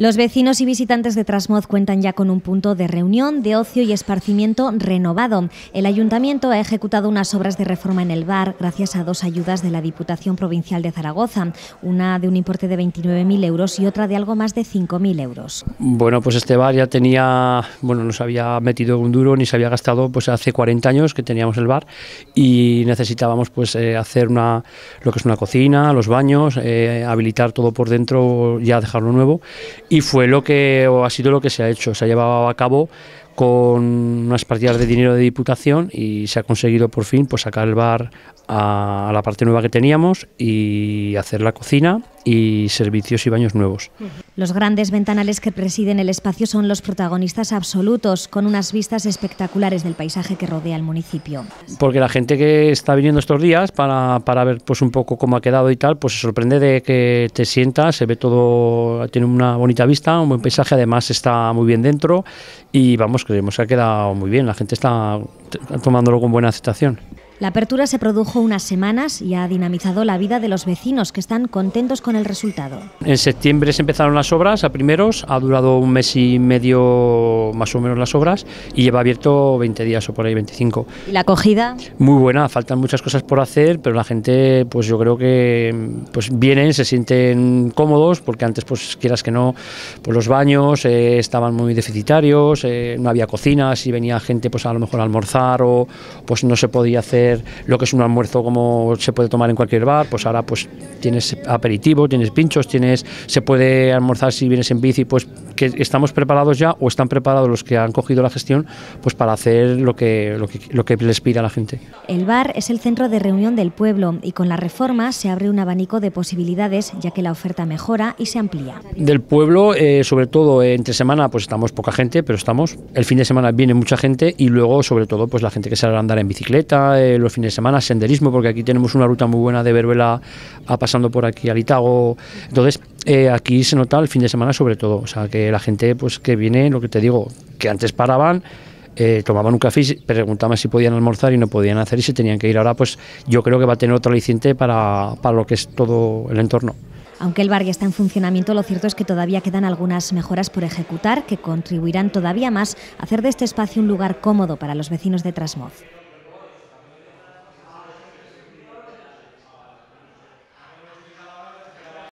Los vecinos y visitantes de Trasmoz cuentan ya con un punto de reunión, de ocio y esparcimiento renovado. El ayuntamiento ha ejecutado unas obras de reforma en el bar gracias a dos ayudas de la Diputación Provincial de Zaragoza, una de un importe de 29.000 euros y otra de algo más de 5.000 euros. Bueno, pues este bar ya tenía, bueno, no se había metido un duro ni se había gastado pues hace 40 años que teníamos el bar y necesitábamos pues eh, hacer una, lo que es una cocina, los baños, eh, habilitar todo por dentro, ya dejarlo nuevo y fue lo que o ha sido lo que se ha hecho. Se ha llevado a cabo con unas partidas de dinero de diputación y se ha conseguido por fin pues sacar el bar a la parte nueva que teníamos y hacer la cocina y servicios y baños nuevos. Los grandes ventanales que presiden el espacio son los protagonistas absolutos, con unas vistas espectaculares del paisaje que rodea el municipio. Porque la gente que está viniendo estos días para, ver pues un poco cómo ha quedado y tal, pues se sorprende de que te sientas, se ve todo, tiene una bonita vista, un buen paisaje, además está muy bien dentro y vamos, creemos que ha quedado muy bien, la gente está tomándolo con buena aceptación. La apertura se produjo unas semanas y ha dinamizado la vida de los vecinos que están contentos con el resultado. En septiembre se empezaron las obras a primeros, ha durado un mes y medio más o menos las obras y lleva abierto 20 días o por ahí 25. ¿Y la acogida? Muy buena, faltan muchas cosas por hacer, pero la gente pues yo creo que pues vienen, se sienten cómodos porque antes pues quieras que no, pues los baños eh, estaban muy deficitarios, eh, no había cocinas y venía gente pues a lo mejor a almorzar o pues no se podía hacer lo que es un almuerzo como se puede tomar en cualquier bar, pues ahora pues tienes aperitivos, tienes pinchos, tienes se puede almorzar si vienes en bici, pues que estamos preparados ya o están preparados los que han cogido la gestión pues para hacer lo que, lo que, les pide a la gente. El bar es el centro de reunión del pueblo y con la reforma se abre un abanico de posibilidades ya que la oferta mejora y se amplía. Del pueblo, eh, sobre todo entre semana, pues estamos poca gente, pero estamos. El fin de semana viene mucha gente y luego, sobre todo, pues la gente que sale a andar en bicicleta, eh, los fines de semana, senderismo, porque aquí tenemos una ruta muy buena de Veruela a pasando por aquí al Itago. Entonces, eh, aquí se nota el fin de semana sobre todo. O sea, que la gente pues que viene, lo que te digo, que antes paraban, eh, tomaban un café, y preguntaban si podían almorzar y no podían hacer y se tenían que ir. Ahora pues yo creo que va a tener otro aliciente para, lo que es todo el entorno. Aunque el barrio está en funcionamiento, lo cierto es que todavía quedan algunas mejoras por ejecutar que contribuirán todavía más a hacer de este espacio un lugar cómodo para los vecinos de Trasmoz.